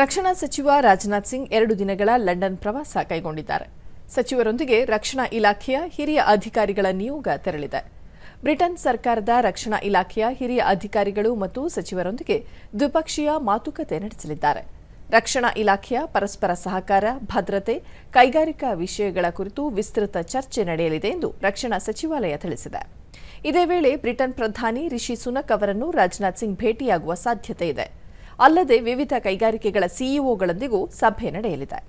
ರಕ್ಷಣಾ ಸಚಿವ ರಾಜನಾಥ್ ಸಿಂಗ್ ಎರಡು ದಿನಗಳ ಲಂಡನ್ ಪ್ರವಾಸ ಕೈಗೊಂಡಿದ್ದಾರೆ ಸಚಿವರೊಂದಿಗೆ ರಕ್ಷಣಾ ಇಲಾಖೆಯ ಹಿರಿಯ ಅಧಿಕಾರಿಗಳ ನಿಯೋಗ ತೆರಳಿದೆ ಬ್ರಿಟನ್ ಸರ್ಕಾರದ ರಕ್ಷಣಾ ಇಲಾಖೆಯ ಹಿರಿಯ ಅಧಿಕಾರಿಗಳು ಮತ್ತು ಸಚಿವರೊಂದಿಗೆ ದ್ವಿಪಕ್ಷೀಯ ಮಾತುಕತೆ ನಡೆಸಲಿದ್ದಾರೆ ರಕ್ಷಣಾ ಇಲಾಖೆಯ ಪರಸ್ಪರ ಸಹಕಾರ ಭದ್ರತೆ ಕೈಗಾರಿಕಾ ವಿಷಯಗಳ ಕುರಿತು ವಿಸ್ತೃತ ಚರ್ಚೆ ನಡೆಯಲಿದೆ ಎಂದು ರಕ್ಷಣಾ ಸಚಿವಾಲಯ ತಿಳಿಸಿದೆ ಇದೇ ವೇಳೆ ಬ್ರಿಟನ್ ಪ್ರಧಾನಿ ರಿಷಿ ಸುನಕ್ ಅವರನ್ನು ರಾಜನಾಥ್ ಸಿಂಗ್ ಭೇಟಿಯಾಗುವ ಸಾಧ್ಯತೆ ಇದೆ ಅಲ್ಲದೆ ವಿವಿಧ ಕೈಗಾರಿಕೆಗಳ ಸಿಇಒಗಳೊಂದಿಗೂ ಸಭೆ ನಡೆಯಲಿದೆ